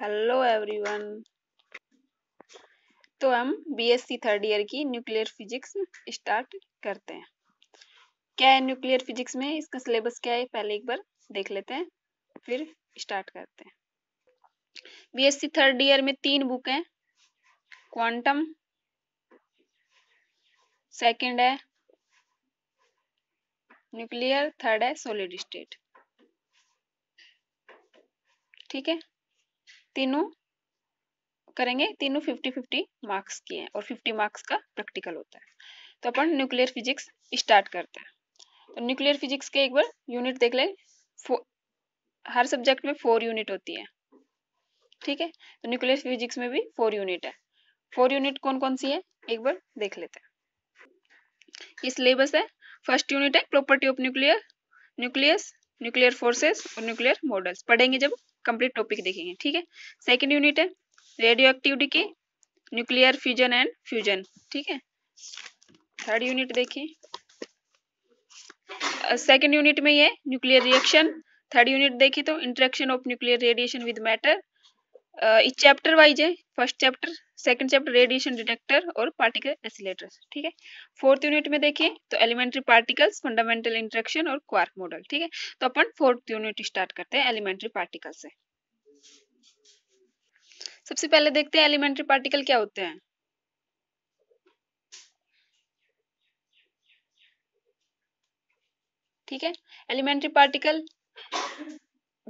hello everyone तो हम BSc third year की न्यूक्लियर फिजिक्स स्टार्ट करते हैं क्या है न्यूक्लियर फिजिक्स में इसका सिलेबस क्या है पहले एक बार देख लेते हैं फिर स्टार्ट करते हैं बीएससी थर्ड ईयर में तीन बुक हैं क्वांटम सेकंड है न्यूक्लियर थर्ड है सॉलिड स्टेट ठीक है तीनों करेंगे तीनों फिफ्टी फिफ्टी मार्क्स की है और फिफ्टी मार्क्स का प्रैक्टिकल होता है तो अपन न्यूक्लियर फिजिक्स स्टार्ट करते हैं तो न्यूक्लियर फिजिक्स के एक बार यूनिट देख लें हर सब्जेक्ट में फोर यूनिट होती है ठीक है तो न्यूक्लियर फिजिक्स में भी फोर यूनिट है फोर यूनिट कौन कौन सी है एक बार देख लेते हैं ये सिलेबस है फर्स्ट यूनिट है property of nuclear nucleus nuclear forces और न्यूक्लियर मॉडल्स पढ़ेंगे जब कंप्लीट टॉपिक देखेंगे ठीक है सेकेंड यूनिट है रेडियो एक्टिविटी की न्यूक्लियर फ्यूजन एंड फ्यूजन ठीक है थर्ड यूनिट देखिए सेकेंड यूनिट में ये न्यूक्लियर रिएक्शन थर्ड यूनिट देखिए तो interaction of nuclear radiation with matter इस चैप्टर वाइज है first chapter second chapter radiation detector और पार्टिकल एसिलेटर ठीक है फोर्थ यूनिट में देखिए तो एलिमेंट्री पार्टिकल्स फंडामेंटल इंट्रेक्शन और क्वार्क मॉडल ठीक है तो अपन फोर्थ यूनिट स्टार्ट करते हैं एलिमेंट्री पार्टिकल से सबसे पहले देखते हैं एलिमेंट्री पार्टिकल क्या होते हैं ठीक है एलिमेंट्री पार्टिकल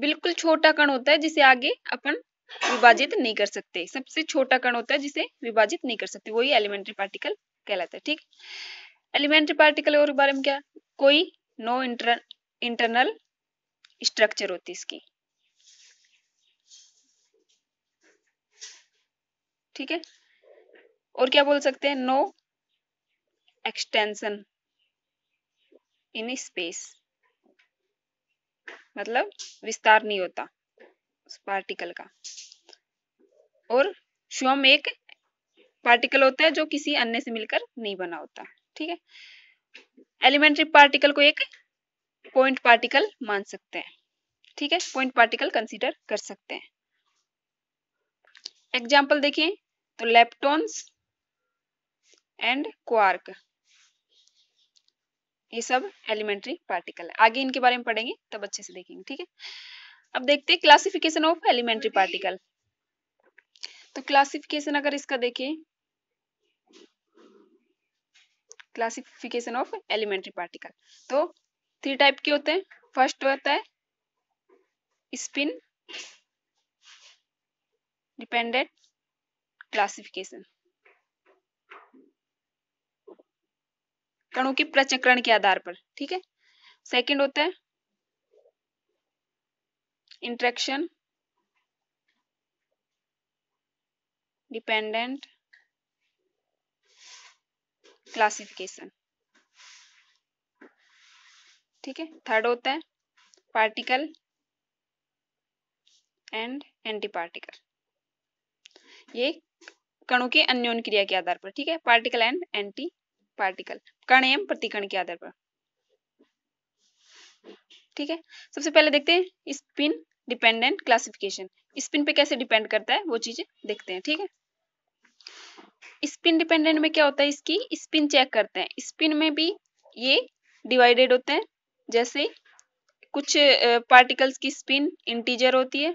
बिल्कुल छोटा कण होता है जिसे आगे अपन विभाजित नहीं कर सकते सबसे छोटा कण होता है जिसे विभाजित नहीं कर सकते वही एलिमेंट्री पार्टिकल कहलाता है ठीक एलिमेंट्री पार्टिकल और बारे में क्या कोई नो इंटर इंटरनल स्ट्रक्चर होती इसकी ठीक है और क्या बोल सकते हैं नो एक्सटेंशन इन स्पेस मतलब विस्तार नहीं होता पार्टिकल का और श्योम एक पार्टिकल होता है जो किसी अन्य से मिलकर नहीं बना होता ठीक है एलिमेंट्री पार्टिकल को एक पॉइंट पार्टिकल मान सकते हैं ठीक है पॉइंट पार्टिकल कंसीडर कर सकते हैं एग्जाम्पल देखिए तो लेप्टॉन्स एंड क्वार्क ये सब एलिमेंट्री पार्टिकल है आगे इनके बारे में पढ़ेंगे तब अच्छे से देखेंगे ठीक है अब देखते हैं क्लासिफिकेशन ऑफ एलिमेंट्री पार्टिकल तो क्लासिफिकेशन अगर इसका देखें क्लासिफिकेशन ऑफ एलिमेंट्री पार्टिकल तो थ्री टाइप के होते हैं फर्स्ट होता है स्पिन डिपेंडेंट क्लासिफिकेशन कणों के प्रचक्रण के आधार पर ठीक है सेकंड होता है इंट्रेक्शन डिपेंडेंट क्लासिफिकेशन ठीक है थर्ड होता है पार्टिकल एंड एंटी पार्टिकल ये कणों के अन्योन क्रिया के आधार पर ठीक है पार्टिकल एंड एंटी पार्टिकल कण एवं प्रतिकण के आधार पर ठीक है सबसे पहले देखते हैं स्पिन डिपेंडेंट क्लासिफिकेशन स्पिन पे कैसे डिपेंड करता है वो चीजें देखते हैं ठीक है स्पिन डिपेंडेंट में क्या होता है इसकी स्पिन चेक करते हैं स्पिन में भी ये डिवाइडेड होते हैं जैसे कुछ पार्टिकल्स की स्पिन इंटीजर होती है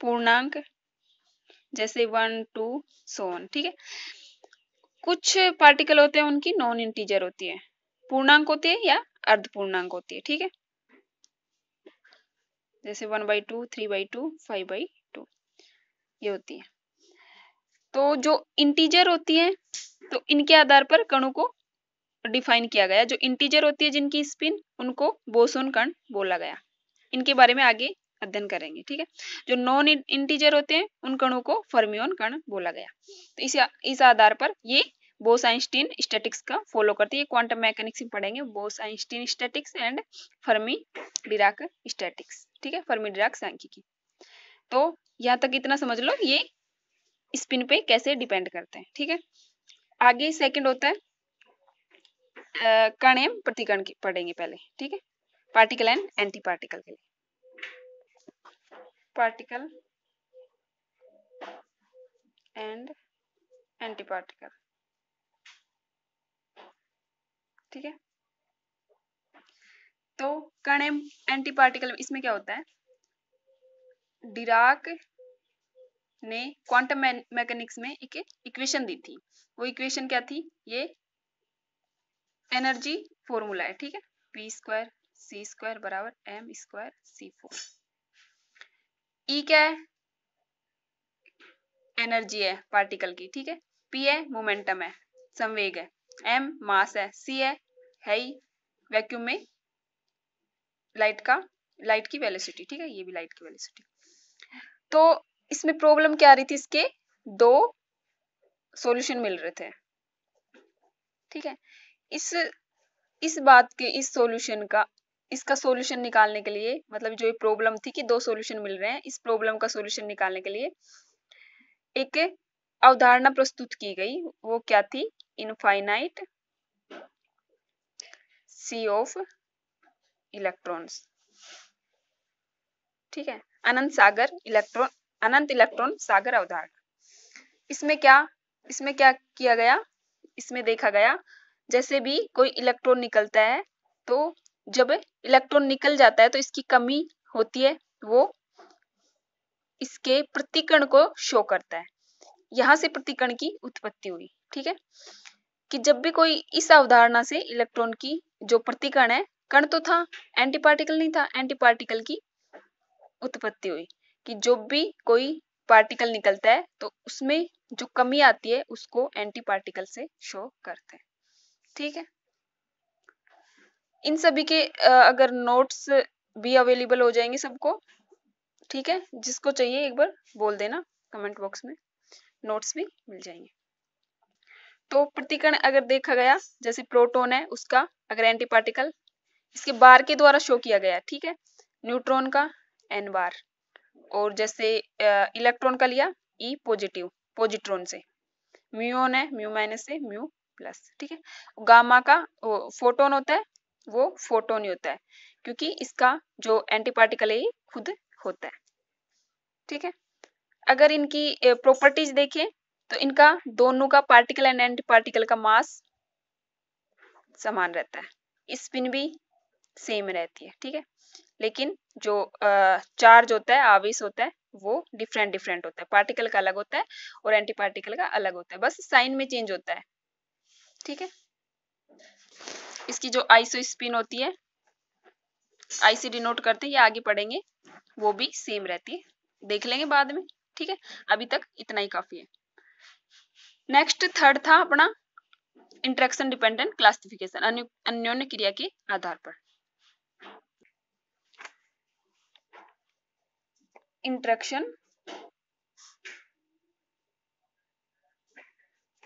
पूर्णांक जैसे वन टू सोन ठीक है कुछ पार्टिकल होते हैं उनकी नॉन इंटीजर होती है पूर्णांक होती है या अर्ध पूर्णांक होती है ठीक है जैसे one by two three by two five by two ये होती है तो जो इंटीजर होती है तो इनके आधार पर कणों को डिफाइन किया गया जो इंटीजर होती है जिनकी स्पिन उनको बोसोन कण बोला गया इनके बारे में आगे अध्ययन करेंगे ठीक है जो नॉन इंटीजर होते हैं उन कणों को फर्मियोन कण बोला गया तो इस इस आधार पर ये बोस आइंस्टीन स्टैटिक्स का फॉलो करती है क्वांटम मैकेनिक्स में पढ़ेंगे Bose Einstein statistics and Fermi Dirac statistics ठीक है फर्मी डिराक सांख्यिकी तो यहाँ तक इतना समझ लो ये स्पिन पे कैसे डिपेंड करते हैं ठीक है आगे सेकंड होता है कण एम प्रतिकण पढ़ेंगे पहले ठीक है पार्टिकल एंड एंटी पार्टिकल के लिए पार्टिकल एंड एंटी पार्टिकल ठीक है तो कणेम एंटी पार्टिकल इसमें क्या होता है डिराक ने क्वांटम मैकेनिक्स में एक इक्वेशन दी थी वो इक्वेशन क्या थी ये एनर्जी फॉर्मूला है ठीक है पी स्क्वायर सी स्क्वायर बराबर M square C four E क्या है एनर्जी है पार्टिकल की ठीक है पी है मोमेंटम है संवेग है एम मास है सी है है ही वैक्यूम में लाइट का लाइट की वेलोसिटी ठीक है ये भी लाइट की वेलोसिटी तो इसमें प्रॉब्लम क्या आ रही थी इसके दो सॉल्यूशन मिल रहे थे ठीक है इस इस बात के इस सॉल्यूशन का इसका सॉल्यूशन निकालने के लिए मतलब जो ये प्रॉब्लम थी कि दो सॉल्यूशन मिल रहे हैं इस प्रॉब्लम का सॉल्यूशन निकालने के लिए एक अवधारणा प्रस्तुत की गई वो क्या थी इनफाइनाइट सी ऑफ इलेक्ट्रॉन्स ठीक है अनंत सागर इलेक्ट्रॉन अनंत इलेक्ट्रॉन सागर अवधारणा इसमें क्या इसमें क्या किया गया इसमें देखा गया जैसे भी कोई इलेक्ट्रॉन निकलता है तो जब इलेक्ट्रॉन निकल जाता है तो इसकी कमी होती है वो इसके प्रतिकरण को शो करता है यहां से प्रतिकरण की उत्पत्ति हुई ठीक है कि जब भी कोई इस अवधारणा से इलेक्ट्रॉन की जो प्रतिकरण है कण तो था एंटी पार्टिकल नहीं था एंटी पार्टिकल की उत्पत्ति हुई कि जो भी कोई पार्टिकल निकलता है तो उसमें जो कमी आती है उसको एंटी पार्टिकल से शो करते हैं ठीक है इन सभी के अगर नोट्स भी अवेलेबल हो जाएंगे सबको ठीक है जिसको चाहिए एक बार बोल देना कमेंट बॉक्स में नोट्स भी मिल जाएंगे तो प्रतिकरण अगर देखा गया जैसे प्रोटोन है उसका अगर एंटी पार्टिकल इसके बार के द्वारा शो किया गया ठीक है न्यूट्रॉन का एन बार और जैसे इलेक्ट्रॉन का लिया ई पॉजिटिव पॉजिट्रॉन से म्यून है म्यू माइनस से म्यू प्लस ठीक है गामा का फोटोन होता है वो फोटोन ही होता है क्योंकि इसका जो एंटी पार्टिकल है ये खुद होता है ठीक है अगर इनकी प्रॉपर्टीज देखें तो इनका दोनों का पार्टिकल एंड एंटी पार्टिकल का मास समान रहता है स्पिन भी सेम रहती है ठीक है लेकिन जो चार्ज होता है आवेश होता है वो डिफरेंट डिफरेंट होता है पार्टिकल का अलग होता है और एंटी पार्टिकल का अलग होता है बस साइन में चेंज होता है ठीक है इसकी जो आईसो स्पिन होती है आईसी डिनोट करते हैं या आगे पढ़ेंगे वो भी सेम रहती है देख लेंगे बाद में ठीक है अभी तक इतना ही काफी है नेक्स्ट थर्ड था अपना इंट्रेक्शन डिपेंडेंट क्लासिफिकेशन अन्योन्य क्रिया के आधार पर इंट्रक्शन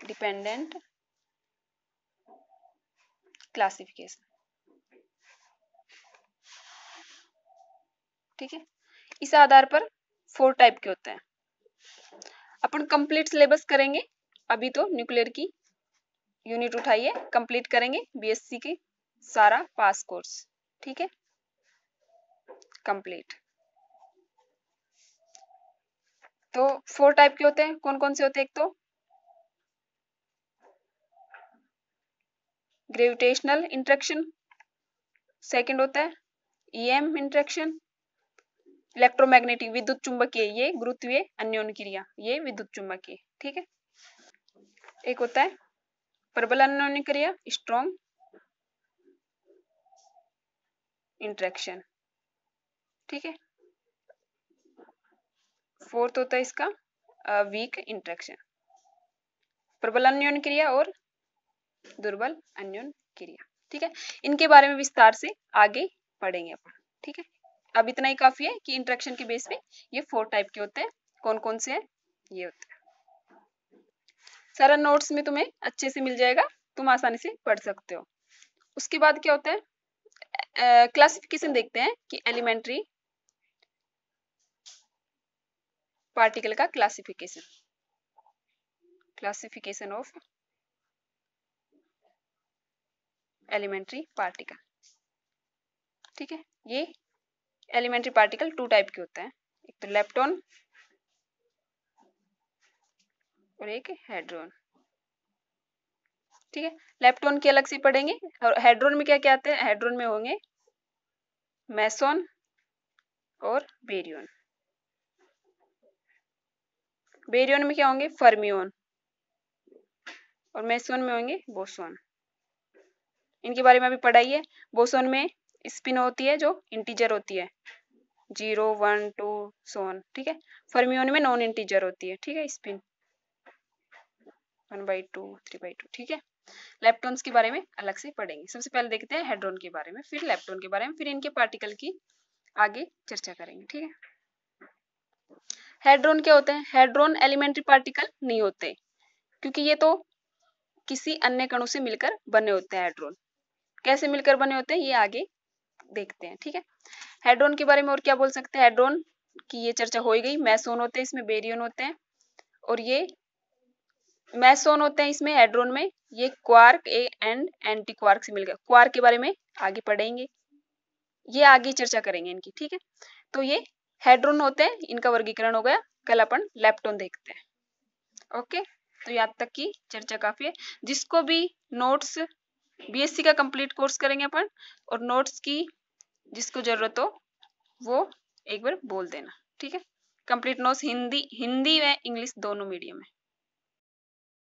डिपेंडेंट क्लासिफिकेशन ठीक है इस आधार पर फोर टाइप के होते हैं अपन कंप्लीट सिलेबस करेंगे अभी तो न्यूक्लियर की यूनिट उठाइए कंप्लीट करेंगे बीएससी के सारा पास कोर्स ठीक है कंप्लीट तो फोर टाइप के होते हैं कौन कौन से होते हैं एक तो ग्रेविटेशनल इंट्रेक्शन सेकंड होता है ईएम इंट्रेक्शन इलेक्ट्रोमैग्नेटिक विद्युत चुंबकीय ये गुरुत्वीय अन्योन क्रिया ये विद्युत चुंबकीय ठीक है एक होता है प्रबल अन्योन क्रिया स्ट्रॉन्ग इंट्रेक्शन ठीक है फोर्थ होता है इसका वीक इंट्रेक्शन प्रबल अन्योन क्रिया और दुर्बल अन्योन क्रिया ठीक है इनके बारे में विस्तार से आगे पढ़ेंगे अपन ठीक है अब इतना ही काफी है कि इंट्रेक्शन के बेस पे ये फोर टाइप के होते हैं कौन कौन से हैं ये होते हैं सारा नोट्स में तुम्हें अच्छे से मिल जाएगा तुम आसानी से पढ़ सकते हो उसके बाद क्या होता है क्लासिफिकेशन देखते हैं कि एलिमेंट्री पार्टिकल का classification classification of elementary particle ठीक है ये एलिमेंट्री पार्टिकल टू टाइप के होते हैं एक तो लेप्टोन और एक हेड्रोन ठीक है लेप्टोन के अलग से पढ़ेंगे और हेड्रोन में क्या क्या आते हैं हेड्रोन में होंगे मैसोन और बेरियन बेरियन में क्या होंगे फर्मियोन और मेसोन में होंगे बोसोन इनके बारे में अभी पढ़ाई है बोसोन में स्पिन होती है जो इंटीजर होती है जीरो वन टू सोन ठीक है फर्मियोन में नॉन इंटीजर होती है ठीक है spin one by two three by two ठीक है लेप्टोन्स के बारे में अलग से पढ़ेंगे सबसे पहले देखते हैं हेड्रोन के बारे में फिर लेप्टोन के बारे में फिर इनके पार्टिकल की आगे चर्चा करेंगे ठीक है हेड्रोन क्या होते हैं हेड्रोन एलिमेंट्री पार्टिकल नहीं होते क्योंकि ये तो किसी अन्य कणों से मिलकर बने होते हैं हेड्रोन कैसे मिलकर बने होते हैं ये आगे देखते हैं ठीक है हेड्रोन के बारे में और क्या बोल सकते हैं हेड्रोन की ये चर्चा हो गई मैसोन होते हैं इसमें बेरियन होते हैं और ये मैसोन होते हैं इसमें हेड्रोन में ये quark a and anti quark से मिलकर क्वार्क के बारे में आगे पढ़ेंगे ये आगे चर्चा करेंगे इनकी ठीक है तो ये हेड्रोन होते हैं इनका वर्गीकरण हो गया कल अपन लेप्टोन देखते हैं ओके तो याद तक की चर्चा काफी है जिसको भी नोट्स बीएससी का कंप्लीट कोर्स करेंगे अपन और नोट्स की जिसको जरूरत हो वो एक बार बोल देना ठीक है कंप्लीट नोट्स हिंदी हिंदी व इंग्लिश दोनों मीडियम है